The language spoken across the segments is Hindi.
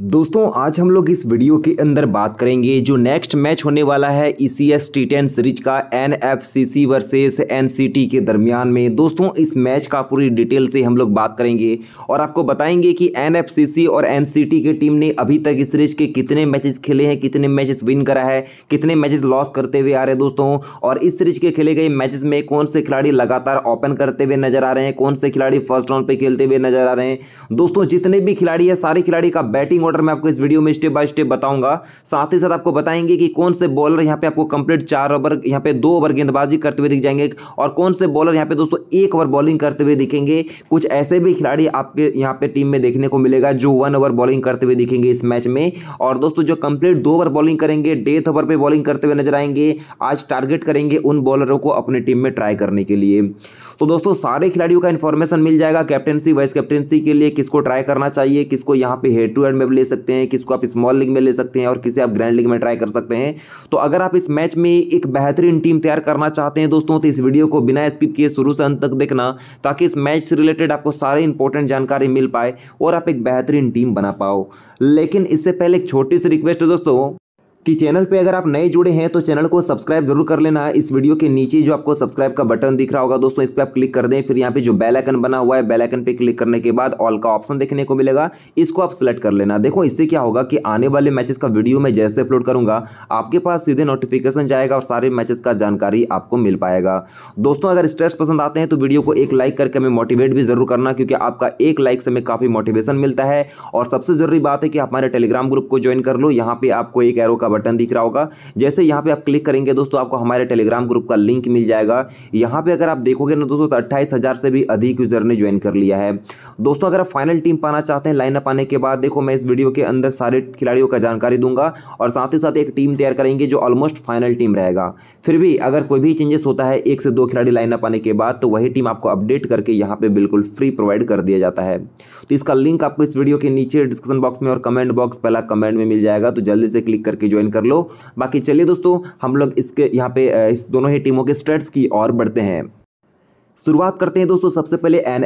दोस्तों आज हम लोग इस वीडियो के अंदर बात करेंगे जो नेक्स्ट मैच होने वाला है E C S T ten series का N F C C versus N C T के दरमियान में दोस्तों इस मैच का पूरी डिटेल से हम लोग बात करेंगे और आपको बताएंगे कि एन एफ सी सी और एन सी टी की टीम ने अभी तक इस सीरीज के कितने मैचेस खेले हैं कितने मैचेस विन करा है कितने मैचेस लॉस करते हुए आ रहे हैं दोस्तों और इस सीरीज के खेले गए मैचेस में कौन से खिलाड़ी लगातार ओपन करते हुए नजर आ रहे हैं कौन से खिलाड़ी फर्स्ट राउंड पर खेलते हुए नजर आ रहे हैं दोस्तों जितने भी खिलाड़ी है सारे खिलाड़ी का बैटिंग मोटर में आपको इस वीडियो में स्टेप बाय स्टेप बताऊंगा साथ ही साथ आपको बताएंगे कि कौन से बॉलर यहाँ पे आपको कंप्लीट चार ओवर यहाँ पे दो ओवर गेंदबाजी करते हुए दिख जाएंगे और कौन से बॉलर यहाँ पे दोस्तों एक ओवर बॉलिंग करते हुए दिखेंगे कुछ ऐसे भी खिलाड़ी आपके यहाँ पे टीम में देखने को मिलेगा जो वन ओवर बॉलिंग करते हुए दिखेंगे इस मैच में और दोस्तों जो कंप्लीट दो ओवर बॉलिंग करेंगे डेथ ओवर पर बॉलिंग करते हुए नजर आएंगे आज टारगेट करेंगे उन बॉलरों को अपनी टीम में ट्राई करने के लिए तो दोस्तों सारे खिलाड़ियों का इन्फॉर्मेशन मिल जाएगा कैप्टनसी वाइस कैप्टनसी के लिए किसको ट्राई करना चाहिए किसको यहाँ पे हेड टू हेड में ले सकते हैं किसको आप स्मॉल लीग में ले सकते हैं और किसे आप ग्रैंड लीग में ट्राई कर सकते हैं तो अगर आप इस मैच में एक बेहतरीन टीम तैयार करना चाहते हैं दोस्तों तो इस वीडियो को बिना स्किप किए शुरू से अंत तक देखना ताकि इस मैच से रिलेटेड आपको सारे इंपॉर्टेंट जानकारी मिल पाए और आप एक बेहतरीन टीम बना पाओ लेकिन इससे पहले एक छोटी सी रिक्वेस्ट है दोस्तों कि चैनल पे अगर आप नए जुड़े हैं तो चैनल को सब्सक्राइब जरूर कर लेना है इस वीडियो के नीचे जो आपको सब्सक्राइब का बटन दिख रहा होगा दोस्तों इस पर आप क्लिक कर दें फिर यहाँ पे जो बेल आइकन बना हुआ है बेल आइकन पे क्लिक करने के बाद ऑल का ऑप्शन देखने को मिलेगा इसको आप सेलेक्ट कर लेना देखो इससे क्या होगा कि आने वाले मैचेस का वीडियो मैं जैसे अपलोड करूंगा आपके पास सीधे नोटिफिकेशन जाएगा और सारे मैचेस का जानकारी आपको मिल पाएगा दोस्तों अगर स्टेट्स पसंद आते हैं तो वीडियो को एक लाइक करके हमें मोटिवेट भी जरूर करना क्योंकि आपका एक लाइक से हमें काफ़ी मोटिवेशन मिलता है और सबसे जरूरी बात है कि हमारे टेलीग्राम ग्रुप को ज्वाइन कर लो यहाँ पे आपको एक एरो का का बटन दिख रहा होगा जैसे यहाँ पे आप क्लिक करेंगे दोस्तों आपको हमारे टेलीग्राम ग्रुप का लिंक मिल जाएगा यहाँ पे अगर आप देखोगे ना दोस्तों तो अट्ठाईस हज़ार से भी अधिक यूजर ने ज्वाइन कर लिया है दोस्तों अगर आप फाइनल टीम पाना चाहते हैं लाइनअप आने के बाद देखो मैं इस वीडियो के अंदर सारे खिलाड़ियों का जानकारी दूंगा और साथ ही साथ एक टीम तैयार करेंगे जो ऑलमोस्ट फाइनल टीम रहेगा फिर भी अगर कोई भी चेंजेस होता है एक से दो खिलाड़ी लाइनअप आने के बाद तो वही टीम आपको अपडेट करके यहाँ पर बिल्कुल फ्री प्रोवाइड कर दिया जाता है तो इसका लिंक आपको इस वीडियो के नीचे डिस्क्रिप्शन बॉक्स में और कमेंट बॉक्स पहला कमेंट में मिल जाएगा तो जल्दी से क्लिक करके जो ज्वाइन कर लो बाकी चलिए दोस्तों हम लोग इसके यहाँ पे इस दोनों ही टीमों के स्टेट्स की और बढ़ते हैं शुरुआत करते हैं दोस्तों सबसे पहले एन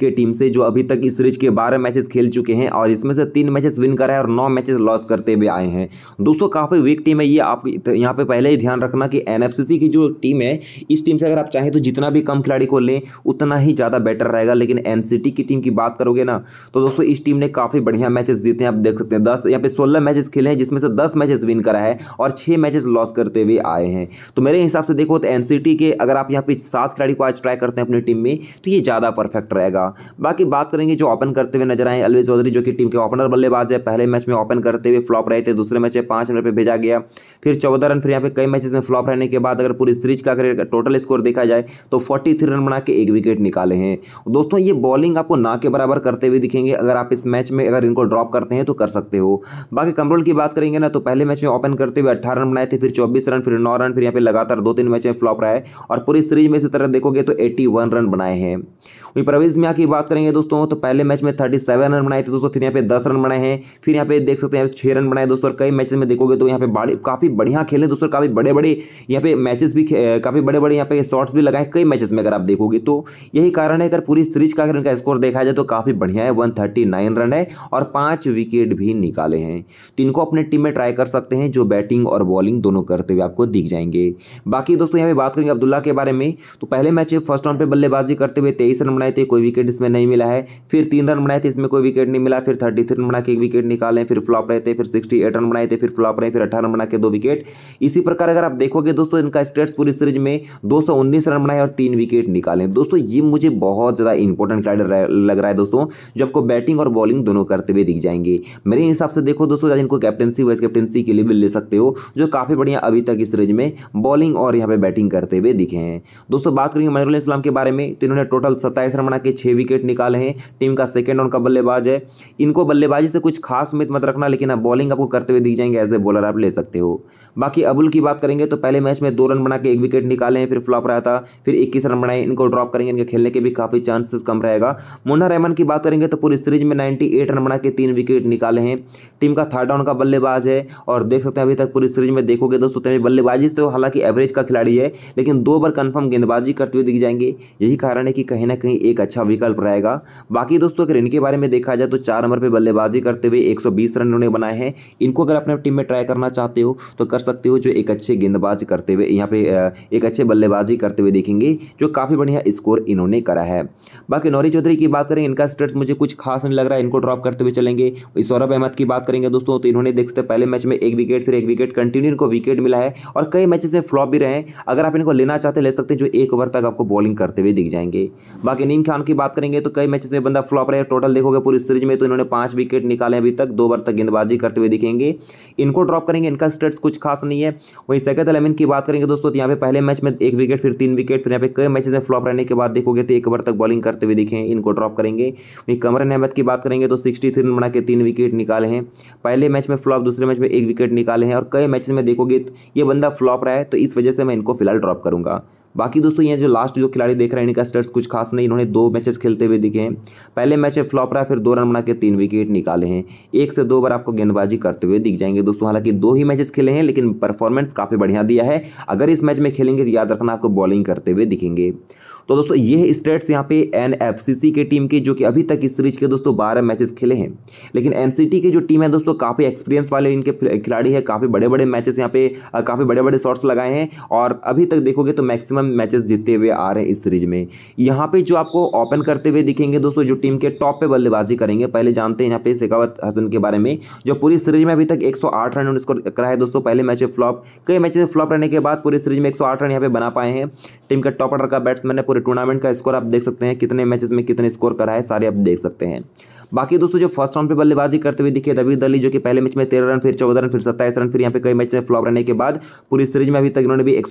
के टीम से जो अभी तक इस सीरीज के बारह मैचेस खेल चुके हैं और इसमें से तीन मैचेस विन करा है और नौ मैचेस लॉस करते हुए आए हैं दोस्तों काफ़ी वीक टीम है ये आप यहाँ पे पहले ही ध्यान रखना कि एन की जो टीम है इस टीम से अगर आप चाहें तो जितना भी कम खिलाड़ी को लें उतना ही ज़्यादा बेटर रहेगा लेकिन एन की टीम की बात करोगे ना तो दोस्तों इस टीम ने काफ़ी बढ़िया मैचेस जीते हैं आप देख सकते हैं दस यहाँ पे सोलह मैचेस खेले हैं जिसमें से दस मैचेस विन करा है और छः मैचेस लॉस करते हुए आए हैं तो मेरे हिसाब से देखो तो एन के अगर आप यहाँ पे सात खिलाड़ी को आज ट्राई करते हैं अपनी टीम में तो ये ज़्यादा परफेक्ट रहेगा बाकी बात करेंगे जो ओपन करते हुए नजर आए अलवे चौधरी जो कि टीम के ओपनर बल्लेबाज है पहले मैच में ओपन करते हुए फ्लॉप रहे थे दूसरे मैच में पाँच रन पर भेजा गया फिर चौदह रन फिर यहाँ पे कई मैचेस में फ्लॉप रहने के बाद अगर पूरी सीरीज का अगर टोटल स्कोर देखा जाए तो फोर्टी रन बना के एक विकेट निकाले हैं दोस्तों ये बॉलिंग आपको ना के बराबर करते हुए दिखेंगे अगर आप इस मैच में अगर इनको ड्रॉप करते हैं तो कर सकते हो बाकी कमरोल की बात करेंगे ना तो पहले मैच में ओपन करते हुए अट्ठारह रन बनाए थे फिर चौबीस रन फिर नौ रन फिर यहाँ पे लगातार दो तीन मैच में फ्लॉप रहा है और पूरी सीरीज में इसी तरह देखोगे तो एटी वन रन बनाए हैं वहीं परवेज मियाँ की बात करेंगे दोस्तों तो पहले मैच में थर्टी सेवन रन बनाए थे दोस्तों फिर यहाँ पे दस रन बनाए हैं फिर यहाँ पे देख सकते हैं छः रन बनाए दोस्तों और कई मैचेस में देखोगे तो यहाँ पे काफ़ी बढ़िया खेले दोस्तों काफ़ी बड़े बड़े यहाँ पे मैचेस भी काफ़ी बड़े बड़े यहाँ पे शॉट्स भी लगाए कई मैचेस में अगर आप देखोगे तो यही कारण है अगर पूरी सीरीज का अगर इनका स्कोर देखा जाए तो काफ़ी बढ़िया है वन रन है और पाँच विकेट भी निकाले हैं तो इनको अपने टीम में ट्राई कर सकते हैं जो बैटिंग और बॉलिंग दोनों करते हुए आपको दिख जाएंगे बाकी दोस्तों यहाँ पे बात करेंगे अब्दुल्ला के बारे में तो पहले मैच फर्स्ट राउंड पर बल्लेबाजी करते हुए तेईस रन बनाए थे कोई विकेट इसमें नहीं मिला है फिर तीन रन बनाए थे इसमें कोई विकेट नहीं मिला फिर थर्टी थ्री रन बना के एक विकेट निकाले फिर फ्लॉप रहे थे फिर सिक्सटी एट रन बनाए थे फिर फ्लॉप रहे फिर अठारह रन बना के दो विकेट इसी प्रकार अगर आप देखोगे दोस्तों इनका स्टेट्स पूरी सीरीज में दो रन बनाए और तीन विकेट निकाले दोस्तों ये मुझे बहुत ज़्यादा इंपॉर्टेंट खिलाड़ी लग रहा है दोस्तों जो आपको बैटिंग और बॉलिंग दोनों करते हुए दिख जाएंगे मेरे हिसाब से देखो दोस्तों इनको कैप्टनसी वाइस कैप्टनसी के लिए भी ले सकते हो जो काफ़ी बढ़िया अभी तक इस सीरीज में बॉलिंग और यहाँ पे बैटिंग करते हुए दिखे हैं दोस्तों बात करेंगे इस्लाम के बारे में तो इन्होंने टोटल सत्ताईस रन बना के छः विकेट निकाले हैं टीम का सेकेंड का बल्लेबाज है इनको बल्लेबाजी से कुछ खास उम्मीद मत रखना लेकिन आप हाँ, बॉलिंग आपको करते हुए दिख जाएंगे एज ए बॉलर आप ले सकते हो बाकी अबुल की बात करेंगे तो पहले मैच में दो रन बना के एक विकेट निकाले हैं फिर फ्लॉप रहा था फिर इक्कीस रन बनाए इनको ड्रॉप करेंगे इनके खेलने के भी काफ़ी चांसेस कम रहेगा मुन्ना रहमान की बात करेंगे तो पूरी सीरीज में नाइन्टी रन बना के तीन विकेट निकाले हैं टीम का थर्ड डाउन का बल्लेबाज है और देख सकते हैं अभी तक पूरी सीरीज में देखोगे दोस्तों तेरे तो बल्लेबाजी तो हालांकि एवरेज का खिलाड़ी है लेकिन दो बार कन्फर्म गेंदबाजी करते हुए दिख जाएंगे यही कारण है कि कहीं ना कहीं एक अच्छा विकल्प रहेगा बाकी दोस्तों अगर इनके बारे में देखा जाए तो चार नंबर पर बल्लेबाजी करते हुए एक रन उन्होंने बनाए हैं इनको अगर अपने टीम में ट्राई करना चाहते हो तो कर सकते हो जो एक अच्छे गेंदबाज करते हुए यहाँ पे एक अच्छे बल्लेबाजी करते हुए देखेंगे जो काफ़ी बढ़िया स्कोर इन्होंने करा है बाकी नौरी चौधरी की बात करें इनका स्टेट्स मुझे कुछ खास नहीं लग रहा है इनको ड्रॉप करते हुए चलेंगे सौरभ अहमद की बात करेंगे दोस्तों तो इन्होंने देख सकते पहले मैच में एक विकेट फिर एक विकेट कंटिन्यू इनको विकेट मिला है और कई मैचेस में फ्लॉप भी रहे अगर आप इनको लेना चाहते ले सकते जो एक ओवर तक आपको बॉलिंग करते हुए दिख जाएंगे बाकी नीम खान की बात करेंगे तो कई मैचेस में बंदा फ्लॉप रहे टोटल देखोगे पूरी सीरीज में तो इन्होंने पाँच विकेट निकाले अभी तक दो ओवर तक गेंदबाजी करते हुए दिखेंगे इनको ड्रॉप करेंगे इनका स्टेट्स कुछ खास खास नहीं है वहीं सेकंड एलेवन की बात करेंगे दोस्तों तो यहाँ पे पहले मैच में एक विकेट फिर तीन विकेट फिर यहाँ पे कई मैचेस में फ्लॉप रहने के बाद देखोगे तो एक ओवर तक बॉलिंग करते हुए दिखे इनको ड्रॉप करेंगे वहीं कमरन अहमद की बात करेंगे तो सिक्सटी थ्री रन बना के तीन विकेट निकाले हैं पहले मैच में फ्लॉप दूसरे मैच में एक विकेट निकाले हैं और कई मैचेस में देखोगे तो ये बंदा फ्लॉप रहा है तो इस वजह से मैं इनको फिलहाल ड्रॉप करूँगा बाकी दोस्तों ये जो लास्ट जो खिलाड़ी देख रहे हैं इनका स्टर्स कुछ खास नहीं इन्होंने दो मैचेस खेलते हुए दिखे हैं पहले मैच में फ्लॉप रहा फिर दो रन बना के तीन विकेट निकाले हैं एक से दो बार आपको गेंदबाजी करते हुए दिख जाएंगे दोस्तों हालांकि दो ही मैचेस खेले हैं लेकिन परफॉर्मेंस काफ़ी बढ़िया दिया है अगर इस मैच में खेलेंगे तो याद रखना आपको बॉलिंग करते हुए दिखेंगे तो दोस्तों ये है स्टेट्स यहाँ पे एन के टीम के जो कि अभी तक इस सीरीज के दोस्तों बारह मैचेस खेले हैं लेकिन एन की जो टीम है दोस्तों काफ़ी एक्सपीरियंस वाले इनके खिलाड़ी है काफ़ी बड़े बड़े मैचेस यहाँ पे काफ़ी बड़े बड़े शॉर्ट्स लगाए हैं और अभी तक देखोगे तो मैक्सिमम मैचेस जीतते हुए आ रहे हैं इस सीरीज में यहाँ पे जो आपको ओपन करते हुए दिखेंगे दोस्तों जो टीम के टॉप पे बल्लेबाजी करेंगे पहले जानते हैं यहाँ पे शेखावत हसन के बारे में जो पूरी सीरीज में अभी तक एक रन स्कोर करा है दोस्तों पहले मैच फ्लॉप कई मैचेज फ्लॉप रहने के बाद पूरी सीरीज में एक रन यहाँ पे बना पाए हैं टीम के टॉप ऑर्डर का बैट्समैन ने पूरे टूर्नामेंट का स्कोर आप देख सकते हैं कितने मैचेस में कितने स्कोर करा है सारे आप देख सकते हैं बाकी दोस्तों जो फर्स्ट राउंड पर बल्लेबाजी करते हुए दिखे दबीर दली जो कि पहले मैच में तेरह रन फिर चौदह रन फिर सत्ताईस रन फिर यहाँ पे कई मैच में फ्लॉप रहने के बाद पूरी सीरीज में अभी तक इन्होंने भी एक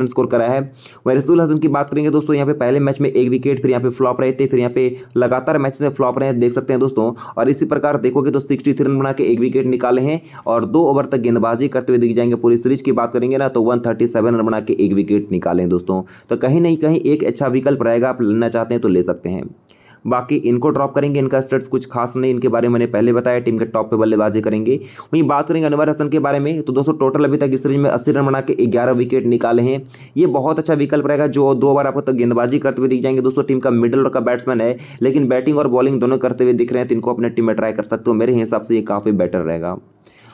रन स्कोर करा है वैरसदुल हसन की बात करेंगे दोस्तों यहाँ पे पहले मैच में एक विकेट फिर यहाँ पे फ्लॉप रहे थे फिर यहाँ पे लगातार मैच से फ्लॉप रहे देख सकते हैं दोस्तों और इसी प्रकार देखोगे तो सिक्सटी रन बना के एक विकेट निकाले हैं और दो ओवर तक गेंदबाजी करते हुए दिख जाएंगे पूरी सीरीज की बात करेंगे ना तो वन रन बना के एक विकेट निकालें दोस्तों तो कहीं नहीं कहीं एक अच्छा विकल्प रहेगा आप लेना चाहते हैं तो ले सकते हैं बाकी इनको ड्रॉप करेंगे इनका स्टेट्स कुछ खास नहीं इनके बारे में मैंने पहले बताया टीम के टॉप पे बल्लेबाजी करेंगे वहीं बात करेंगे अनवर हसन के बारे में तो दोस्तों टोटल अभी तक इस सीरीज में अस्सी रन बना के ग्यारह विकेट निकाले हैं ये बहुत अच्छा विकल्प रहेगा जो दो बार आपको तक गेंदबाजी करते हुए दिख जाएंगे दोस्तों टीम का मिडिल और का बैट्समैन है लेकिन बैटिंग और बॉलिंग दोनों करते हुए दिख रहे हैं तो इनको अपने टीम में ट्राई कर सकते हो मेरे हिसाब से ये काफ़ी बेटर रहेगा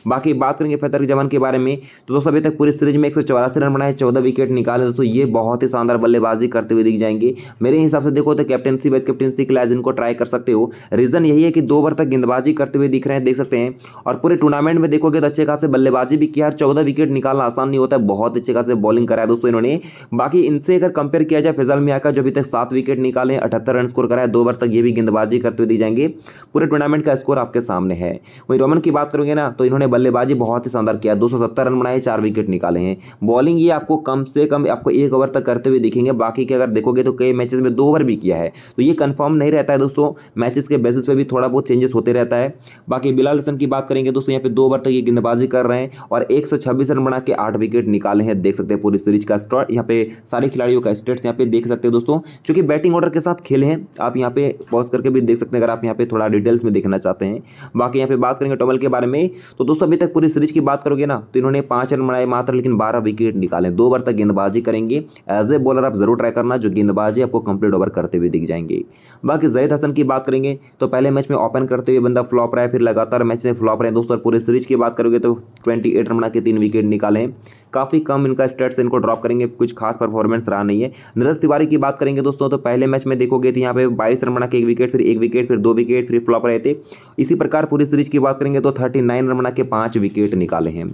बाकी बात करेंगे फैतर जमन के बारे में तो दोस्तों अभी तक पूरी सीरीज में एक रन बनाए चौदह विकेट निकाले दोस्तों ये बहुत ही शानदार बल्लेबाजी करते हुए दिख जाएंगे मेरे हिसाब से देखो तो कैप्टनसी वाइस कैप्टनसी के लिए इनको ट्राई कर सकते हो रीज़न यही है कि दो ओवर तक गेंदबाजी करते हुए दिख रहे हैं देख सकते हैं और पूरे टूर्नामेंट में देखोगे तो अच्छे खासे बल्लेबाजी भी किया चौदह विकेट निकालना आसान नहीं होता है बहुत अच्छे खासे बॉलिंग कराया दोस्तों इन्होंने बाकी इनसे अगर कंपेयर किया जाए फैजल मिया का जो अभी तक सात विकेट निकाले अठहत्तर रन स्कोर कराया दो ओवर तक ये भी गेंदबाजी करते हुए दी जाएंगे पूरे टूर्नामेंट का स्कोर आपके सामने है वहीं रोमन की बात करोगे ना तो इन्होंने बल्लेबाजी बहुत ही शानदार किया दो रन बनाए चार विकेट निकाले हैं बॉलिंग ये आपको कम से कम आपको एक ओवर तक करते हुए दिखेंगे बाकी के अगर देखोगे तो कई मैचेस में दो ओवर भी किया है तो ये कंफर्म नहीं रहता है दोस्तों मैचेस के बेसिस पे भी थोड़ा बहुत चेंजेस होते रहता है बाकी बिलाल हसन की बात करेंगे दोस्तों यहाँ पे दो ओवर तक ये गेंदबाजी कर रहे हैं और एक रन बना के आठ विकेट निकाले हैं देख सकते हैं पूरी सीरीज का स्टॉट यहाँ पे सारे खिलाड़ियों का स्टेट्स यहाँ पे देख सकते हैं दोस्तों चूंकि बैटिंग ऑर्डर के साथ खेले हैं आप यहाँ पे पॉज करके भी देख सकते हैं अगर आप यहाँ पे थोड़ा डिटेल्स में देखना चाहते हैं बाकी यहाँ पे बात करेंगे टोमल के बारे में तो दोस्तों दोस्तों अभी तक पूरी सीरीज की बात करोगे ना तो इन्होंने पांच रन बनाए मात्र लेकिन बारह विकेट निकाले दो ओवर तक गेंदबाजी करेंगे एज ए बॉलर आप जरूर ट्राई करना जो गेंदबाजी आपको कंप्लीट ओवर करते हुए दिख जाएंगे बाकी जयद हसन की बात करेंगे तो पहले मैच में ओपन करते हुए बंदा फ्लॉप रहा है फिर लगातार मैच में फ्लॉप रहे दोस्तों पूरे सीरीज की बात करोगे तो ट्वेंटी रन बना के तीन विकेट निकाले काफ़ी कम इनका स्टेट्स इनको ड्रॉप करेंगे कुछ खास परफॉर्मेंस रहा नहीं है नरज तिवारी की बात करेंगे दोस्तों तो पहले मैच में देखोगे तो यहाँ पे बाईस रन बना के एक विकेट फिर एक विकेट फिर दो विकेट फिर फ्लॉप रहे थे इसी प्रकार पूरी सीरीज की बात करेंगे तो थर्टी नाइन रन बना के पाँच विकेट निकाले हैं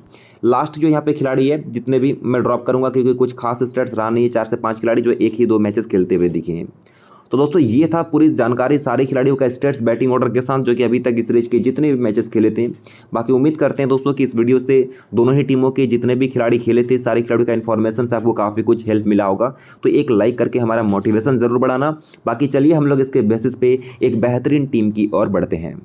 लास्ट जो यहाँ पे खिलाड़ी है जितने भी मैं ड्रॉप करूँगा क्योंकि कुछ खास स्टेट्स रहा नहीं है चार से पाँच खिलाड़ी जो एक ही दो मैचेस खेलते हुए दिखे हैं तो दोस्तों ये था पूरी जानकारी सारे खिलाड़ियों का स्टेट्स बैटिंग ऑर्डर के साथ जो कि अभी तक इस रेज के जितने भी मैचेस खेले थे बाकी उम्मीद करते हैं दोस्तों कि इस वीडियो से दोनों ही टीमों के जितने भी खिलाड़ी खेले थे सारे खिलाड़ियों का इन्फॉर्मेशन से आपको काफ़ी कुछ हेल्प मिला होगा तो एक लाइक करके हमारा मोटिवेशन ज़रूर बढ़ाना बाकी चलिए हम लोग इसके बेसिस पे एक बेहतरीन टीम की ओर बढ़ते हैं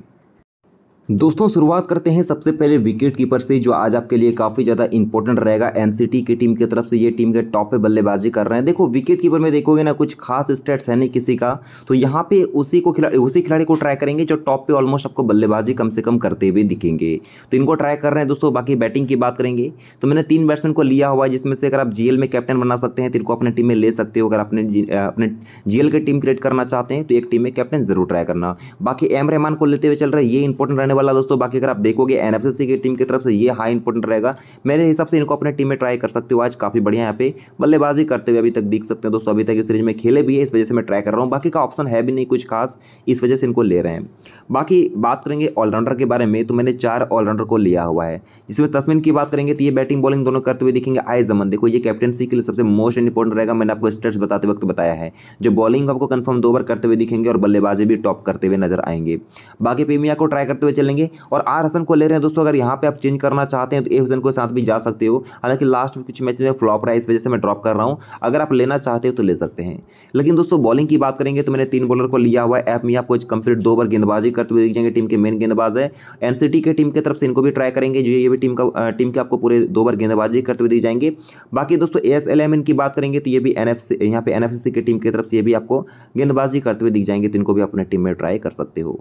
दोस्तों शुरुआत करते हैं सबसे पहले विकेट कीपर से जो आज आपके लिए काफ़ी ज़्यादा इंपॉर्टेंट रहेगा एनसीटी की टीम की तरफ से ये टीम के टॉप पे बल्लेबाजी कर रहे हैं देखो विकेट कीपर में देखोगे ना कुछ खास स्टेट्स है नहीं किसी का तो यहाँ पे उसी को खिलाड़ी उसी खिलाड़ी को ट्राई करेंगे जो टॉप पे ऑलमोस्ट आपको बल्लेबाजी कम से कम करते हुए दिखेंगे तो इनको ट्राई कर रहे हैं दोस्तों बाकी बैटिंग की बात करेंगे तो मैंने तीन बैट्समैन को लिया हुआ है जिसमें से अगर आप जीएल में कैप्टन बना सकते हैं तो इनको अपने टीम में ले सकते हो अगर अपने अपने जीएल की टीम क्रिएट करना चाहते हैं तो एक टीम में कैप्टन जरूर ट्राई करना बाकी एम रहमान को लेते हुए चल रहे ये इंपॉर्टेंट रहने वाला दोस्तों बाकी अगर आप देखोगे एन की टीम की तरफ से ये हाई इंपोर्टेंट रहेगा मेरे हिसाब से इनको अपने टीम में ट्राई कर सकते हो आज काफ़ी बढ़िया यहाँ पे बल्लेबाजी करते हुए अभी तक देख सकते हैं दोस्तों अभी तक इस सीरीज में खेले भी है इस वजह से मैं ट्राई कर रहा हूँ बाकी का ऑप्शन है भी नहीं कुछ खास इस वजह से इनको ले रहे हैं बाकी बात करेंगे ऑलराउंडर के बारे में तो मैंने चार ऑलराउंडर को लिया हुआ है जिसमें तस्मिन की बात करेंगे तो ये बैटिंग बॉलिंग दोनों करते हुए देखेंगे आए जमन देखो ये कैप्टनसी के लिए सबसे मोस्ट इंपॉर्टेंट रहेगा मैंने आपको स्टेट्स बताते वक्त बताया है जो बॉलिंग आपको कन्फर्म दो बार करते हुए दिखेंगे और बल्लेबाजी भी टॉप करते हुए नजर आएंगे बाकी पेमिया को ट्राई करते हुए चलेंगे और आर हसन को ले रहे हैं दोस्तों अगर यहाँ पे आप चेंज करना चाहते हैं तो ए हसन के साथ भी जा सकते हो हालांकि लास्ट में कुछ मैच में फ्लॉप रहा है इस वजह से मैं ड्रॉप कर रहा हूँ अगर आप लेना चाहते हो तो ले सकते हैं लेकिन दोस्तों बॉलिंग की बात करेंगे तो मैंने तीन बॉलर को लिया हुआ है ऐप में आपको कंप्लीट दो बार गेंदबाजी करते हुए दिख जाएंगे टीम के मेन गेंदबाज है एनसीटी के टीम की तरफ से इनको भी ट्राई करेंगे जो ये भी टीम का टीम के आपको पूरे दो बार गेंदबाजी करते हुए दिख जाएंगे बाकी दोस्तों ए की बात करेंगे तो ये भी एन यहाँ पे एन की टीम की तरफ से ये भी आपको गेंदबाजी करते हुए दिख जाएंगे तो इनको भी अपने टीम में ट्राई कर सकते हो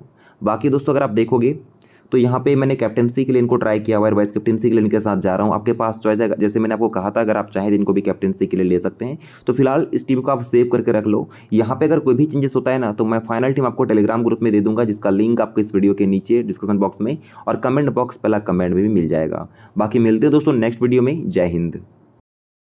बाकी दोस्तों अगर आप देखोगे तो यहाँ पे मैंने कैप्टनसी के लिए इनको ट्राई किया हुआ है वाइस कैप्टनसी के लिए इनके साथ जा रहा हूँ आपके पास चॉइस है जैसे मैंने आपको कहा था अगर आप चाहें तो इनको भी कैप्टनसी के लिए ले सकते हैं तो फिलहाल इस टीम को आप सेव करके रख लो यहाँ पर अगर कोई भी चेंजेस होता है ना तो मैं फाइनल टीम आपको टेलीग्राम ग्रुप में दे दूंगा जिसका लिंक आपको इस वीडियो के नीचे डिस्कशन बॉक्स में और कमेंट बॉक्स पहला कमेंट में भी मिल जाएगा बाकी मिलते हैं दोस्तों नेक्स्ट वीडियो में जय हिंद